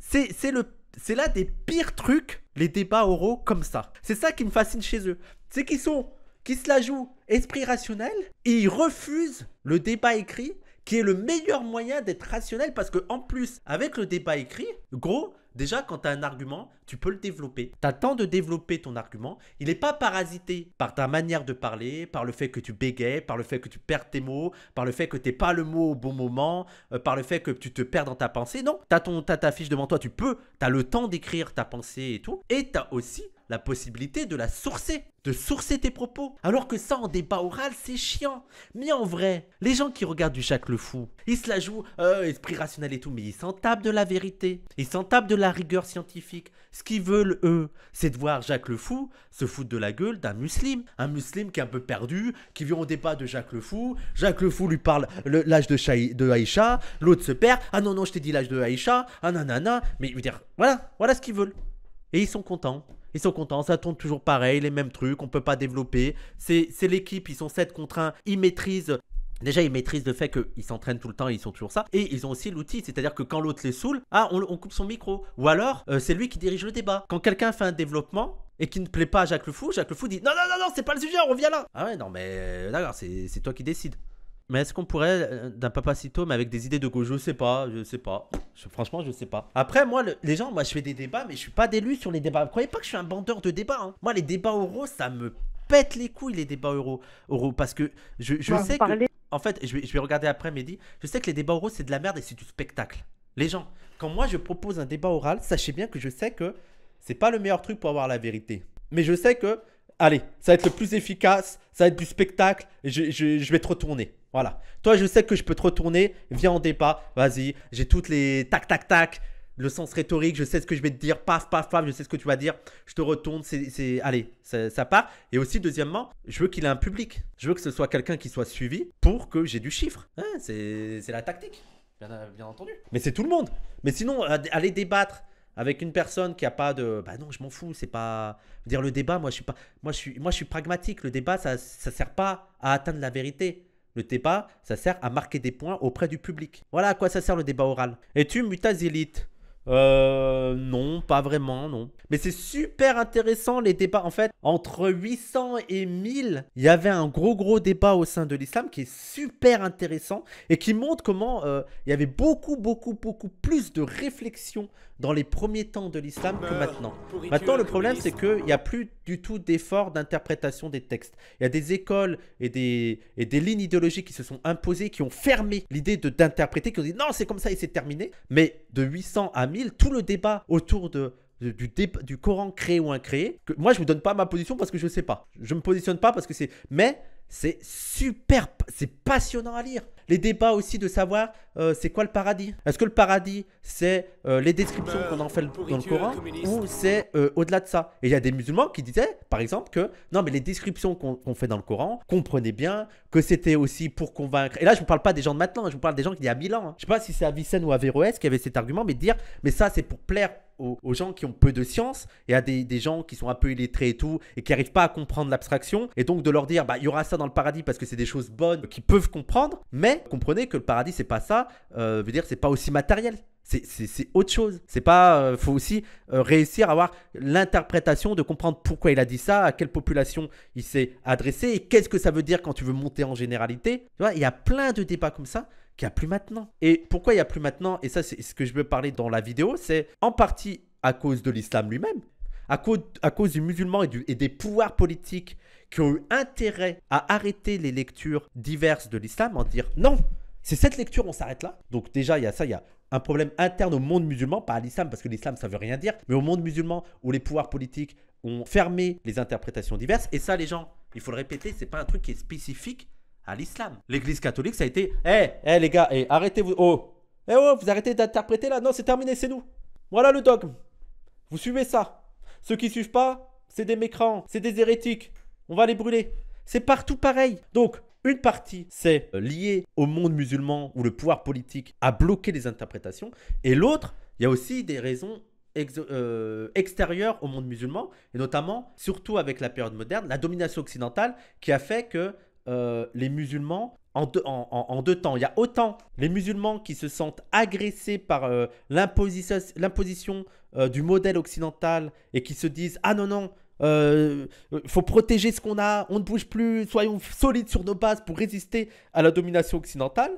C'est le c'est là des pires trucs, les débats oraux comme ça. C'est ça qui me fascine chez eux. C'est qu'ils sont, qui se la jouent esprit rationnel et il refuse le débat écrit qui est le meilleur moyen d'être rationnel parce que en plus avec le débat écrit, gros, déjà quand tu as un argument, tu peux le développer. Tu as temps de développer ton argument, il n'est pas parasité par ta manière de parler, par le fait que tu bégayes, par le fait que tu perds tes mots, par le fait que tu pas le mot au bon moment, euh, par le fait que tu te perds dans ta pensée. Non, tu as, as, ta fiche devant toi, tu peux, tu as le temps d'écrire ta pensée et tout et tu as aussi la possibilité de la sourcer, de sourcer tes propos. Alors que ça, en débat oral, c'est chiant. Mais en vrai, les gens qui regardent du Jacques le Fou, ils se la jouent, euh, esprit rationnel et tout, mais ils s'en tapent de la vérité. Ils s'en tapent de la rigueur scientifique. Ce qu'ils veulent, eux, c'est de voir Jacques le Fou se foutre de la gueule d'un musulman. Un musulman qui est un peu perdu, qui vient au débat de Jacques le Fou. Jacques le Fou lui parle l'âge de, de Aïcha. L'autre se perd. Ah non, non, je t'ai dit l'âge de Aïcha. Ah nanana. Mais il veut dire, voilà, voilà ce qu'ils veulent. Et ils sont contents. Ils sont contents, ça tourne toujours pareil, les mêmes trucs, on peut pas développer. C'est l'équipe, ils sont 7 contre 1, ils maîtrisent Déjà, ils maîtrisent le fait qu'ils s'entraînent tout le temps, ils sont toujours ça. Et ils ont aussi l'outil, c'est-à-dire que quand l'autre les saoule, ah, on, coupe son micro. Ou alors, euh, c'est lui qui dirige le débat. Quand quelqu'un fait un développement et qui ne plaît pas à Jacques Le Fou, Jacques Le Fou dit non, non, non, non, c'est pas le sujet, on revient là. Ah ouais, non, mais d'accord, c'est toi qui décides. Mais est-ce qu'on pourrait euh, d'un papacito, mais avec des idées de gauche Je sais pas, je sais pas. franchement, je sais pas. Après, moi, les gens, moi, je fais des débats, mais je suis pas d'élu sur les débats. Vous croyez pas que je suis un bandeur de débats hein. Moi, les débats oraux, ça me pète les couilles, les débats oraux. parce que je, je bah, sais que. En fait, je vais, regarder après midi. Je sais que les débats oraux, c'est de la merde et c'est du spectacle. Les gens, quand moi, je propose un débat oral, sachez bien que je sais que c'est pas le meilleur truc pour avoir la vérité. Mais je sais que. Allez, ça va être le plus efficace, ça va être du spectacle, et je, je vais te retourner. Voilà. Toi, je sais que je peux te retourner. Viens en débat. Vas-y. J'ai toutes les tac, tac, tac. Le sens rhétorique. Je sais ce que je vais te dire. Paf, paf, paf. Je sais ce que tu vas dire. Je te retourne. C'est, Allez, ça, part. Et aussi, deuxièmement, je veux qu'il ait un public. Je veux que ce soit quelqu'un qui soit suivi pour que j'ai du chiffre. Hein, c'est, la tactique. Bien, entendu. Mais c'est tout le monde. Mais sinon, aller débattre avec une personne qui a pas de bah non je m'en fous c'est pas dire le débat moi je suis pas moi je suis moi je suis pragmatique le débat ça ça sert pas à atteindre la vérité le débat, ça sert à marquer des points auprès du public. Voilà à quoi ça sert le débat oral. Es-tu mutazilite euh, non, pas vraiment, non. Mais c'est super intéressant les débats. En fait, entre 800 et 1000, il y avait un gros gros débat au sein de l'islam qui est super intéressant et qui montre comment euh, il y avait beaucoup beaucoup beaucoup plus de réflexion dans les premiers temps de l'islam que maintenant. Maintenant, le problème, c'est qu'il n'y a plus du tout d'effort d'interprétation des textes. Il y a des écoles et des, et des lignes idéologiques qui se sont imposées, qui ont fermé l'idée d'interpréter, qui ont dit non, c'est comme ça et c'est terminé. Mais de 800 à 1000, tout le débat autour de du, du Coran créé ou incréé. moi, je ne vous donne pas ma position parce que je ne sais pas. Je ne me positionne pas parce que c'est. Mais c'est superbe, c'est passionnant à lire. Les débats aussi de savoir euh, c'est quoi le paradis. Est-ce que le paradis c'est euh, les descriptions qu'on en fait dans le Coran ou c'est euh, au-delà de ça Et il y a des musulmans qui disaient par exemple que non mais les descriptions qu'on fait dans le Coran, comprenez bien que c'était aussi pour convaincre. Et là je vous parle pas des gens de maintenant, hein, je vous parle des gens qui y a 1000 ans. Hein. Je sais pas si c'est à Avicenne ou à Averroès qui avait cet argument mais dire mais ça c'est pour plaire aux, gens qui ont peu de science et à des, gens qui sont un peu illettrés et tout et qui n'arrivent pas à comprendre l'abstraction et donc de leur dire bah il y aura ça dans le paradis parce que c'est des choses bonnes qu'ils peuvent comprendre mais comprenez que le paradis c'est pas ça euh, veut dire c'est pas aussi matériel c'est autre chose. C'est pas. Euh, faut aussi euh, réussir à avoir l'interprétation de comprendre pourquoi il a dit ça, à quelle population il s'est adressé et qu'est-ce que ça veut dire quand tu veux monter en généralité. Tu vois, il y a plein de débats comme ça qu'il n'y a plus maintenant. Et pourquoi il n'y a plus maintenant Et ça, c'est ce que je veux parler dans la vidéo, c'est en partie à cause de l'islam lui-même, à cause, à cause du musulman et, et des pouvoirs politiques qui ont eu intérêt à arrêter les lectures diverses de l'islam, en dire non, c'est cette lecture, on s'arrête là. Donc déjà, il y a ça, il y a un problème interne au monde musulman, pas à l'islam, parce que l'islam, ça veut rien dire, mais au monde musulman, où les pouvoirs politiques ont fermé les interprétations diverses. Et ça, les gens, il faut le répéter, c'est pas un truc qui est spécifique à l'islam. L'église catholique, ça a été Eh, hey, eh, les gars, hey, eh, arrêtez-vous. Oh Eh oh, vous arrêtez d'interpréter là Non, c'est terminé, c'est nous. Voilà le dogme. Vous suivez ça. Ceux qui suivent pas, c'est des mécrans, c'est des hérétiques. On va les brûler. C'est partout pareil. Donc, une partie, c'est euh, lié au monde musulman où le pouvoir politique a bloqué les interprétations. Et l'autre, il y a aussi des raisons euh, extérieures au monde musulman, et notamment, surtout avec la période moderne, la domination occidentale qui a fait que euh, les musulmans en deux, en, deux, temps. Il y a autant les musulmans qui se sentent agressés par euh, l'imposition euh, du modèle occidental et qui se disent Ah non, non, il faut protéger ce qu'on a, on ne bouge plus, soyons solides sur nos bases pour résister à la domination occidentale.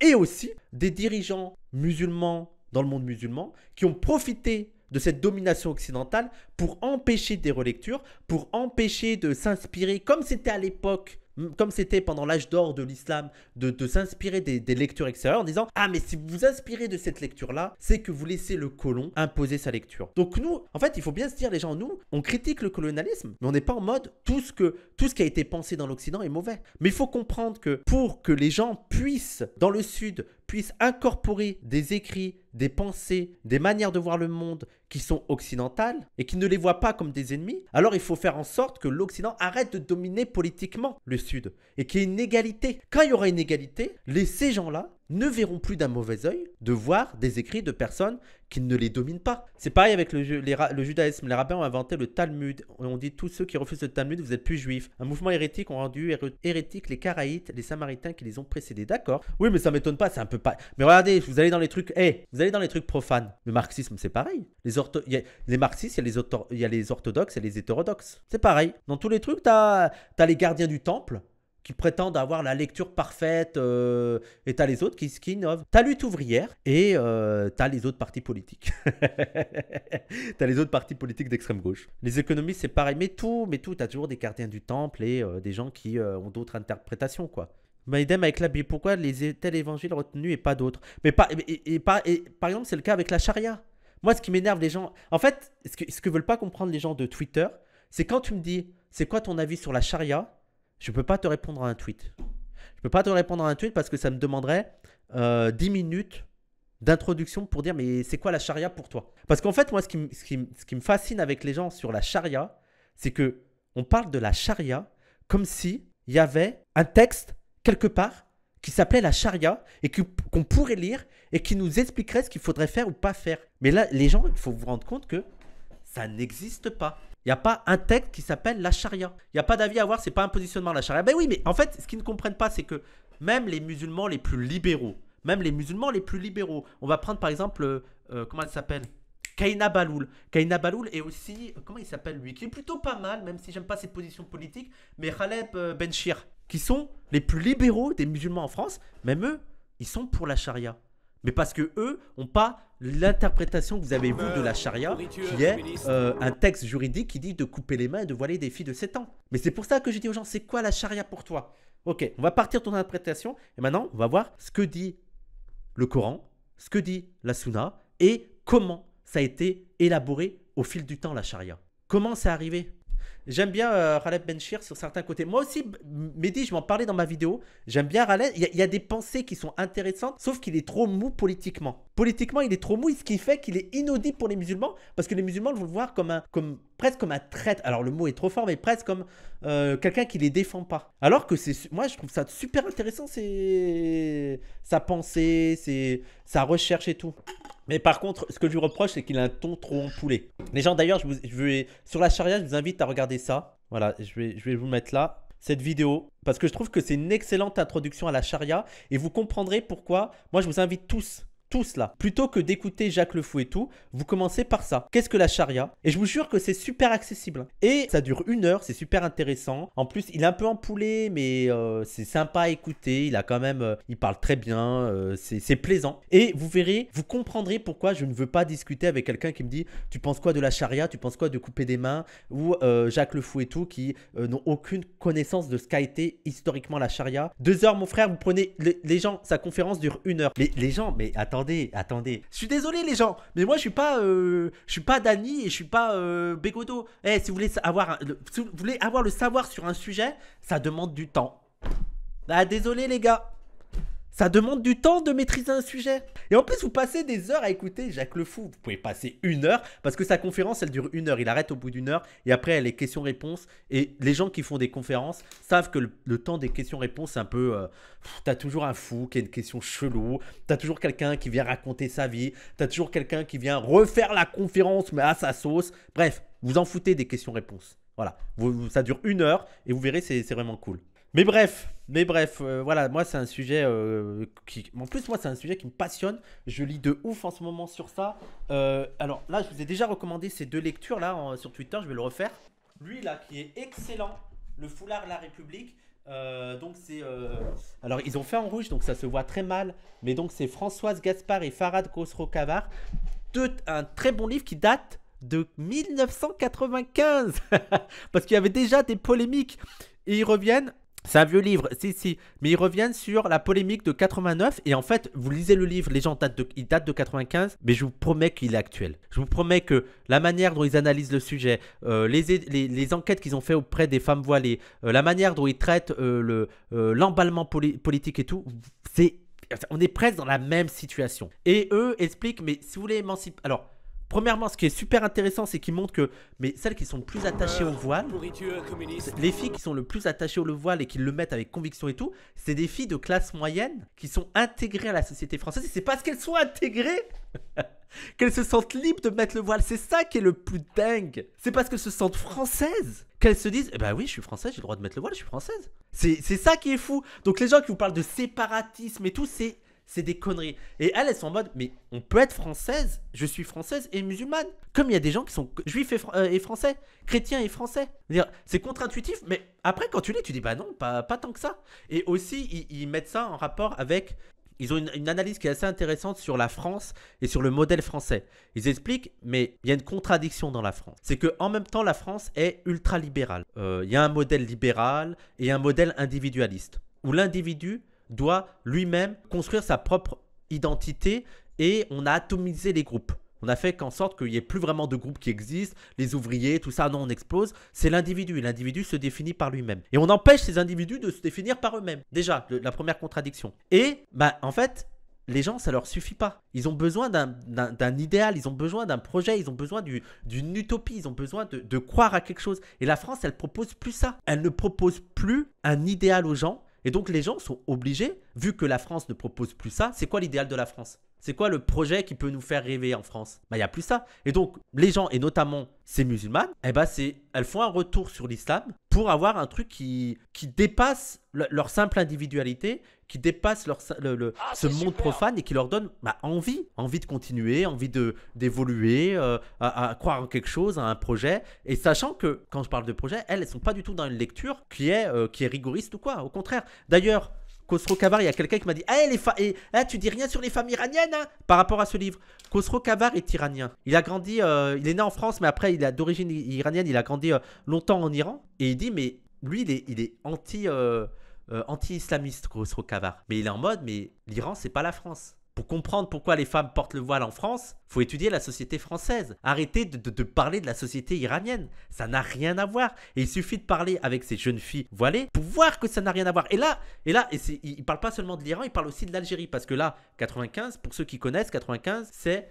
Et aussi des dirigeants musulmans dans le monde musulman qui ont profité de cette domination occidentale pour empêcher des relectures, pour empêcher de s'inspirer comme c'était à l'époque comme c'était pendant l'âge d'or de l'islam, de, s'inspirer des, lectures extérieures en disant Ah, mais si vous vous inspirez de cette lecture-là, c'est que vous laissez le colon imposer sa lecture. Donc, nous, en fait, il faut bien se dire, les gens, nous, on critique le colonialisme, mais on n'est pas en mode tout ce, que, tout ce qui a été pensé dans l'Occident est mauvais. Mais il faut comprendre que pour que les gens puissent, dans le Sud, puissent incorporer des écrits, des pensées, des manières de voir le monde qui sont occidentales et qui ne les voient pas comme des ennemis, alors il faut faire en sorte que l'Occident arrête de dominer politiquement le Sud et qu'il y ait une égalité. Quand il y aura une égalité, les, ces gens-là ne verront plus d'un mauvais oeil de voir des écrits de personnes qui ne les dominent pas. C'est pareil avec le, judaïsme. Les rabbins ont inventé le Talmud. On dit tous ceux qui refusent le Talmud, vous êtes plus juifs. Un mouvement hérétique ont rendu hérétiques les Caraïtes, les Samaritains qui les ont précédés. D'accord. Oui, mais ça m'étonne pas, c'est un peu pas. Mais regardez, vous allez dans les trucs. Hey, vous allez dans les trucs profanes. Le marxisme, c'est pareil. Les, les marxistes, il y, a les orthodoxes et les hétérodoxes. C'est pareil. Dans tous les trucs, tu as les gardiens du temple qui prétendent avoir la lecture parfaite, euh, et t'as les autres qui, qui innovent. T'as lutte ouvrière et euh, t'as les autres partis politiques. t'as les autres partis politiques d'extrême gauche. Les économistes, c'est pareil, mais tout, mais tout, t'as toujours des gardiens du temple et euh, des gens qui euh, ont d'autres interprétations, quoi. Idem avec la Bible, pourquoi les, tels Évangiles retenus et pas d'autres Mais pas, et, par exemple, c'est le cas avec la charia. Moi, ce qui m'énerve les gens, en fait, ce que, ce que veulent pas comprendre les gens de Twitter, c'est quand tu me dis, c'est quoi ton avis sur la charia je ne peux pas te répondre à un tweet. Je ne peux pas te répondre à un tweet parce que ça me demanderait 10 euh, minutes d'introduction pour dire mais c'est quoi la charia pour toi Parce qu'en fait, moi, ce qui, ce, qui, me fascine avec les gens sur la charia, c'est que on parle de la charia comme si y avait un texte quelque part qui s'appelait la charia et qu'on pourrait lire et qui nous expliquerait ce qu'il faudrait faire ou pas faire. Mais là, les gens, il faut vous rendre compte que ça n'existe pas. Il n'y a pas un texte qui s'appelle la charia. Il n'y a pas d'avis à avoir, c'est pas un positionnement la charia. Ben oui, mais en fait, ce qu'ils ne comprennent pas, c'est que même les musulmans les plus libéraux, même les musulmans les plus libéraux, on va prendre par exemple, euh, euh, comment elle s'appelle Kaina Baloul. Kaina Baloul est aussi, comment il s'appelle lui Qui est plutôt pas mal, même si j'aime pas ses positions politiques, mais Khaled euh, Benchir, qui sont les plus libéraux des musulmans en France, même eux, ils sont pour la charia mais parce que eux n'ont pas l'interprétation que vous avez, vous, de la charia, qui est euh, un texte juridique qui dit de couper les mains et de voiler des filles de 7 ans. Mais c'est pour ça que je dis aux gens, c'est quoi la charia pour toi Ok, on va partir de ton interprétation, et maintenant, on va voir ce que dit le Coran, ce que dit la Sunna, et comment ça a été élaboré au fil du temps, la charia. Comment c'est arrivé J'aime bien euh, Khaled Benchir sur certains côtés. Moi aussi, Mehdi, je m'en parlais dans ma vidéo. J'aime bien Khaled. Il y, a des pensées qui sont intéressantes, sauf qu'il est trop mou politiquement. Politiquement, il est trop mou, ce qui fait qu'il est inaudible pour les musulmans, parce que les musulmans vont le voir comme un, comme presque comme un traître. Alors le mot est trop fort, mais presque comme euh, quelqu'un qui les défend pas. Alors que c'est, moi, je trouve ça super intéressant, c'est sa pensée, sa recherche et tout. Mais par contre, ce que je lui reproche, c'est qu'il a un ton trop poulet. Les gens, d'ailleurs, je sur la charia, je vous invite à regarder ça. Voilà, je vais, je vais vous mettre là cette vidéo parce que je trouve que c'est une excellente introduction à la charia et vous comprendrez pourquoi. Moi, je vous invite tous tout cela. Plutôt que d'écouter Jacques Le Fou et tout, vous commencez par ça. Qu'est-ce que la charia Et je vous jure que c'est super accessible. Et ça dure une heure, c'est super intéressant. En plus, il est un peu empoulé, mais euh, c'est sympa à écouter. Il a quand même, euh, il parle très bien, euh, c'est plaisant. Et vous verrez, vous comprendrez pourquoi je ne veux pas discuter avec quelqu'un qui me dit, tu penses quoi de la charia Tu penses quoi de couper des mains Ou Jacques Le Fou et tout, qui n'ont aucune connaissance de ce qu'a été historiquement la charia. Deux heures, mon frère, vous prenez les, gens. Sa conférence dure une heure. mais les gens, mais attends attendez, attendez. Je suis désolé les gens, mais moi je suis pas, euh, je suis pas Dany et je suis pas euh, Bégodo. Eh, si vous voulez avoir, le, voulez avoir le savoir sur un sujet, ça demande du temps. Bah, désolé les gars. Ça demande du temps de maîtriser un sujet. Et en plus, vous passez des heures à écouter Jacques Le Fou. Vous pouvez passer une heure, parce que sa conférence, elle dure une heure. Il arrête au bout d'une heure, et après, elle est questions-réponses. Et les gens qui font des conférences savent que le, temps des questions-réponses, c'est un peu... Euh, t'as toujours un fou qui a une question chelou, t'as toujours quelqu'un qui vient raconter sa vie, t'as toujours quelqu'un qui vient refaire la conférence, mais à sa sauce. Bref, vous en foutez des questions-réponses. Voilà, ça dure une heure, et vous verrez, c'est vraiment cool. Mais bref, mais bref, euh, voilà, moi c'est un sujet euh, qui... En plus, moi c'est un sujet qui me passionne. Je lis de ouf en ce moment sur ça. Euh, alors là, je vous ai déjà recommandé ces deux lectures là sur Twitter, je vais le refaire. Lui là qui est excellent, Le foulard de la République. donc c'est... Alors ils ont fait en rouge, donc ça se voit très mal. Mais donc c'est Françoise Gaspard et Farad Khosrow Kavar. un très bon livre qui date de 1995. Parce qu'il y avait déjà des polémiques. Et ils reviennent c'est un vieux livre, si, si. Mais ils reviennent sur la polémique de 89. Et en fait, vous lisez le livre, les gens datent de, ils de 95, mais je vous promets qu'il est actuel. Je vous promets que la manière dont ils analysent le sujet, euh, les, enquêtes qu'ils ont fait auprès des femmes voilées, euh, la manière dont ils traitent euh, l'emballement politique et tout, c'est on est presque dans la même situation. Et eux expliquent, mais si vous voulez émanciper... Alors, Premièrement, ce qui est super intéressant, c'est qu'ils montre que mais celles qui sont le plus attachées au voile, les filles qui sont le plus attachées au voile et qui le mettent avec conviction et tout, c'est des filles de classe moyenne qui sont intégrées à la société française. Et c'est parce qu'elles sont intégrées qu'elles se sentent libres de mettre le voile. C'est ça qui est le plus dingue. C'est parce qu'elles se sentent françaises qu'elles se disent, eh ben oui, je suis française, j'ai le droit de mettre le voile, je suis française. C'est ça qui est fou. Donc les gens qui vous parlent de séparatisme et tout, c'est c'est des conneries. Et elles, elles sont en mode, mais on peut être française, je suis française et musulmane. Comme il y a des gens qui sont juifs euh, et, français, chrétiens et français. C'est contre-intuitif, mais après, quand tu l'es, tu dis, bah non, pas, tant que ça. Et aussi, ils, mettent ça en rapport avec ils ont une, analyse qui est assez intéressante sur la France et sur le modèle français. Ils expliquent, mais il y a une contradiction dans la France. C'est que en même temps, la France est ultra libérale. Euh, il y a un modèle libéral et un modèle individualiste, où l'individu doit lui-même construire sa propre identité et on a atomisé les groupes. On a fait qu'en sorte qu'il n'y ait plus vraiment de groupes qui existent, les ouvriers, tout ça, non, on explose. C'est l'individu. L'individu se définit par lui-même. Et on empêche ces individus de se définir par eux-mêmes. Déjà, la première contradiction. Et, bah, en fait, les gens, ça leur suffit pas. Ils ont besoin d'un idéal, ils ont besoin d'un projet, ils ont besoin d'une utopie, ils ont besoin de, de croire à quelque chose. Et la France, elle propose plus ça. Elle ne propose plus un idéal aux gens, et donc les gens sont obligés, vu que la France ne propose plus ça, c'est quoi l'idéal de la France c'est quoi le projet qui peut nous faire rêver en France bah, il n'y a plus ça. Et donc, les gens, et notamment ces musulmanes, eh ben, c'est, elles font un retour sur l'islam pour avoir un truc qui, qui dépasse leur simple individualité, qui dépasse leur, le, ah, ce monde profane et qui leur donne bah, envie, envie de continuer, envie de, d'évoluer, euh, à, croire en quelque chose, à un projet. Et sachant que, quand je parle de projet, elles, ne sont pas du tout dans une lecture qui est, euh, qui est rigoriste ou quoi. Au contraire. D'ailleurs, Khosrow Kavar, il y a quelqu'un qui m'a dit eh, eh, eh, tu dis rien sur les femmes iraniennes hein, par rapport à ce livre. Khosrow Kavar est iranien. Il a grandi, euh, il est né en France, mais après, il a d'origine iranienne. Il a grandi euh, longtemps en Iran. Et il dit Mais lui, il est, anti. Euh, anti-islamiste, Khosrow Kavar. Mais il est en mode, mais l'Iran, c'est pas la France. Pour comprendre pourquoi les femmes portent le voile en France, faut étudier la société française. Arrêtez de, parler de la société iranienne. Ça n'a rien à voir. Et il suffit de parler avec ces jeunes filles voilées pour voir que ça n'a rien à voir. Et là, et là, et il, ne parle pas seulement de l'Iran, il parle aussi de l'Algérie. Parce que là, 95, pour ceux qui connaissent, 95, c'est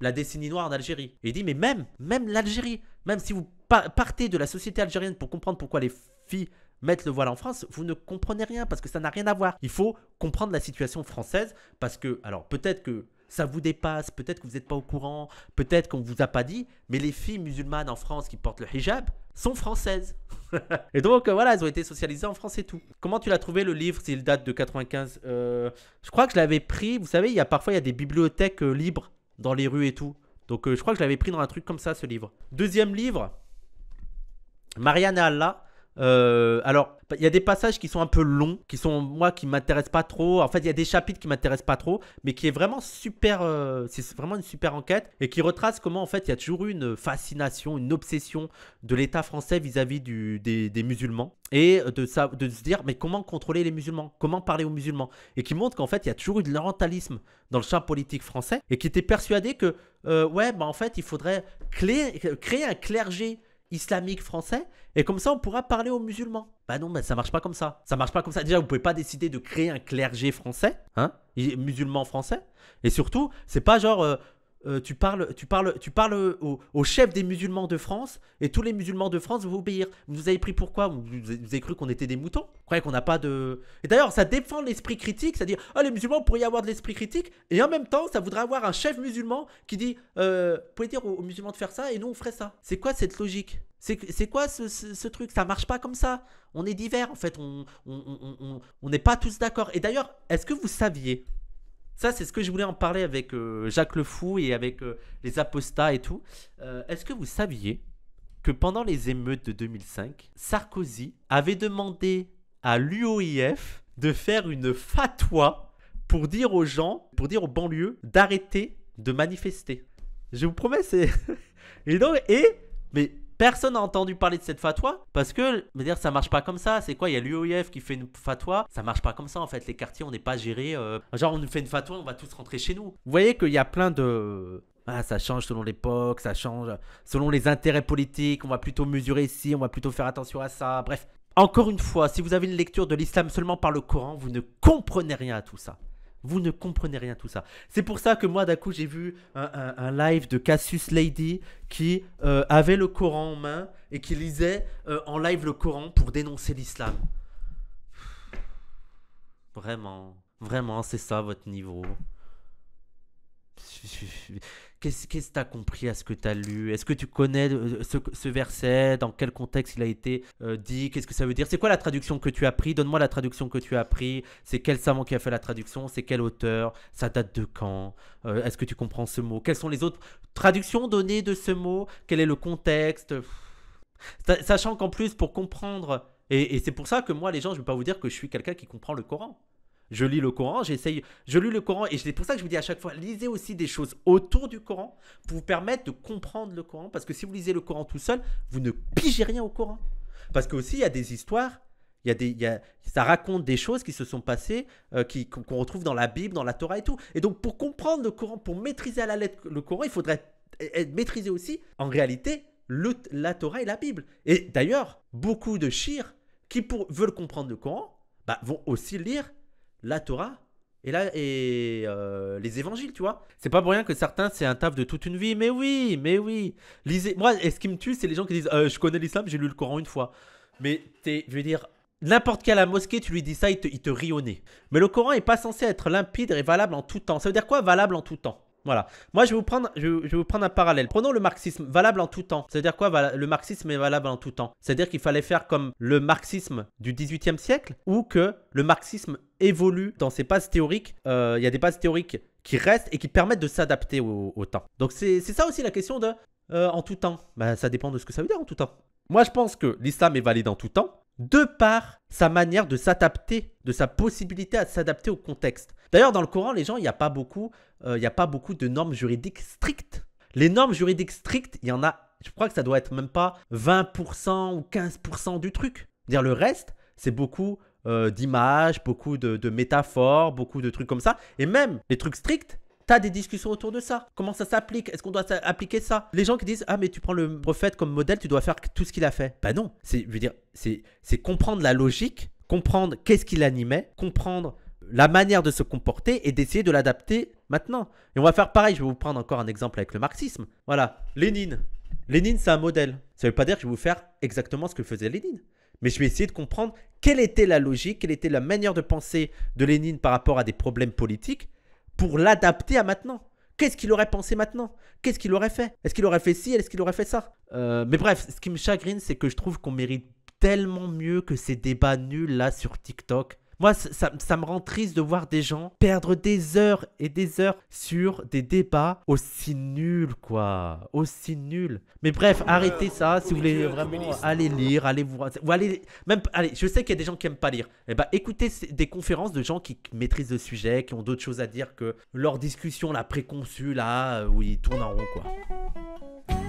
la décennie noire en Algérie. Et il dit, mais même, même l'Algérie, même si vous partez de la société algérienne pour comprendre pourquoi les filles mettre le voile en France, vous ne comprenez rien parce que ça n'a rien à voir. Il faut comprendre la situation française parce que, alors peut-être que ça vous dépasse, peut-être que vous n'êtes pas au courant, peut-être qu'on ne vous a pas dit, mais les filles musulmanes en France qui portent le hijab sont françaises. et donc euh, voilà, elles ont été socialisées en France et tout. Comment tu l'as trouvé le livre s'il date de 95 euh, Je crois que je l'avais pris, vous savez, il y a parfois il y a des bibliothèques euh, libres dans les rues et tout. Donc je crois que je l'avais pris dans un truc comme ça ce livre. Deuxième livre, Marianne Allah, euh, alors, il y a des passages qui sont un peu longs, qui sont moi qui m'intéressent pas trop. En fait, il y a des chapitres qui m'intéressent pas trop, mais qui est vraiment super. Euh, c'est vraiment une super enquête et qui retrace comment en fait il y a toujours eu une fascination, une obsession de l'État français vis-à-vis des, musulmans et de, ça, de se dire mais comment contrôler les musulmans, comment parler aux musulmans et qui montre qu'en fait il y a toujours eu de l'orientalisme dans le champ politique français et qui était persuadé que euh, ouais bah en fait il faudrait créer un clergé islamique français et comme ça on pourra parler aux musulmans. Bah non, mais ça marche pas comme ça. Ça marche pas comme ça. Déjà, vous pouvez pas décider de créer un clergé français, hein, musulman français. Et surtout, c'est pas genre euh, euh, tu parles, tu parles, tu parles au, chef des musulmans de France et tous les musulmans de France vont obéir. Vous avez pris pourquoi vous, avez cru qu'on était des moutons Vous croyez qu'on n'a pas de. Et d'ailleurs, ça défend l'esprit critique, c'est-à-dire, oh, les musulmans pourraient avoir de l'esprit critique et en même temps, ça voudrait avoir un chef musulman qui dit, euh, vous pouvez dire aux, musulmans de faire ça et nous on ferait ça. C'est quoi cette logique c'est quoi ce, truc Ça marche pas comme ça. On est divers en fait. On n'est pas tous d'accord. Et d'ailleurs, est-ce que vous saviez ça, c'est ce que je voulais en parler avec euh, Jacques Le Fou et avec euh, les apostats et tout. Euh, est-ce que vous saviez que pendant les émeutes de 2005, Sarkozy avait demandé à l'UOIF de faire une fatwa pour dire aux gens, pour dire aux banlieues d'arrêter de manifester. Je vous promets, c'est. et donc, et. Mais Personne n'a entendu parler de cette fatwa parce que me dire ça marche pas comme ça. C'est quoi Il y a l'UOIF e qui fait une fatwa. Ça marche pas comme ça en fait. Les quartiers, on n'est pas gérés. Euh, genre, on nous fait une fatwa, on va tous rentrer chez nous. Vous voyez qu'il y a plein de. Euh, ah, ça change selon l'époque, ça change euh, selon les intérêts politiques. On va plutôt mesurer ici, on va plutôt faire attention à ça. Bref, encore une fois, si vous avez une lecture de l'islam seulement par le Coran, vous ne comprenez rien à tout ça. Vous ne comprenez rien tout ça. C'est pour ça que moi, d'un coup, j'ai vu un, live de Cassius Lady qui euh, avait le Coran en main et qui lisait euh, en live le Coran pour dénoncer l'islam. Vraiment, vraiment, c'est ça votre niveau. Qu'est-ce que tu as compris à ce que tu as lu Est-ce que tu connais euh, ce, verset Dans quel contexte il a été euh, dit Qu'est-ce que ça veut dire C'est quoi la traduction que tu as pris Donne-moi la traduction que tu as pris. C'est quel savant qui a fait la traduction C'est quel auteur Ça date de quand euh, Est-ce que tu comprends ce mot Quelles sont les autres traductions données de ce mot Quel est le contexte Sachant qu'en plus, pour comprendre, et, et c'est pour ça que moi, les gens, je ne vais pas vous dire que je suis quelqu'un qui comprend le Coran. Je lis le Coran, j'essaye, je lis le Coran et c'est pour ça que je vous dis à chaque fois, lisez aussi des choses autour du Coran pour vous permettre de comprendre le Coran. Parce que si vous lisez le Coran tout seul, vous ne pigez rien au Coran. Parce qu'aussi, il y a des histoires, il y a des, ça raconte des choses qui se sont passées, euh, qui, qu'on retrouve dans la Bible, dans la Torah et tout. Et donc, pour comprendre le Coran, pour maîtriser à la lettre le Coran, il faudrait maîtriser aussi, en réalité, la Torah et la Bible. Et d'ailleurs, beaucoup de chirs qui pour, veulent comprendre le Coran bah, vont aussi lire la Torah et, là, et euh, les évangiles, tu vois. C'est pas pour rien que certains, c'est un taf de toute une vie. Mais oui, mais oui. Lisez. Moi, ce qui me tue, c'est les gens qui disent euh, Je connais l'islam, j'ai lu le Coran une fois. Mais t'es, je veux dire, n'importe quelle à la mosquée, tu lui dis ça, il te, il Mais le Coran est pas censé être limpide et valable en tout temps. Ça veut dire quoi valable en tout temps voilà. Moi, je vais vous prendre, je, vais vous prendre un parallèle. Prenons le marxisme, valable en tout temps. C'est-à-dire quoi Le marxisme est valable en tout temps. C'est-à-dire qu'il fallait faire comme le marxisme du 18e siècle ou que le marxisme évolue dans ses bases théoriques. Euh, il y a des bases théoriques qui restent et qui permettent de s'adapter au, temps. Donc c'est ça aussi la question de euh, en tout temps. Ben, ça dépend de ce que ça veut dire en tout temps. Moi, je pense que l'islam est valide en tout temps de par sa manière de s'adapter, de sa possibilité à s'adapter au contexte. D'ailleurs, dans le Coran, les gens, il n'y a, pas beaucoup, euh, y a pas beaucoup de normes juridiques strictes. Les normes juridiques strictes, il y en a, je crois que ça doit être même pas 20% ou 15% du truc. Dire le reste, c'est beaucoup euh, d'images, beaucoup de métaphores, beaucoup de trucs comme ça. Et même les trucs stricts, T'as des discussions autour de ça. Comment ça s'applique Est-ce qu'on doit appliquer ça Les gens qui disent ah mais tu prends le prophète comme modèle, tu dois faire tout ce qu'il a fait. ben non, c'est je veux dire c'est c'est comprendre la logique, comprendre qu'est-ce qu'il animait, comprendre la manière de se comporter et d'essayer de l'adapter maintenant. Et on va faire pareil, je vais vous prendre encore un exemple avec le marxisme. Voilà, Lénine. Lénine, c'est un modèle. Ça ne veut pas dire que je vais vous faire exactement ce que faisait Lénine. Mais je vais essayer de comprendre quelle était la logique, quelle était la manière de penser de Lénine par rapport à des problèmes politiques pour l'adapter à maintenant. Qu'est-ce qu'il aurait pensé maintenant Qu'est-ce qu'il aurait fait Est-ce qu'il aurait fait ci Est-ce qu'il aurait fait ça euh, Mais bref, ce qui me chagrine, c'est que je trouve qu'on mérite tellement mieux que ces débats nuls là sur TikTok. Moi, ça, me rend triste de voir des gens perdre des heures et des heures sur des débats aussi nuls, quoi. Aussi nuls. Mais bref, euh, arrêtez ça si vous voulez vraiment aller lire, allez voir. Ou aller. Même, allez, je sais qu'il y a des gens qui n'aiment pas lire. Eh ben, écoutez des conférences de gens qui maîtrisent le sujet, qui ont d'autres choses à dire que leur discussion, la préconçue, là, euh, où ils tournent en rond, quoi.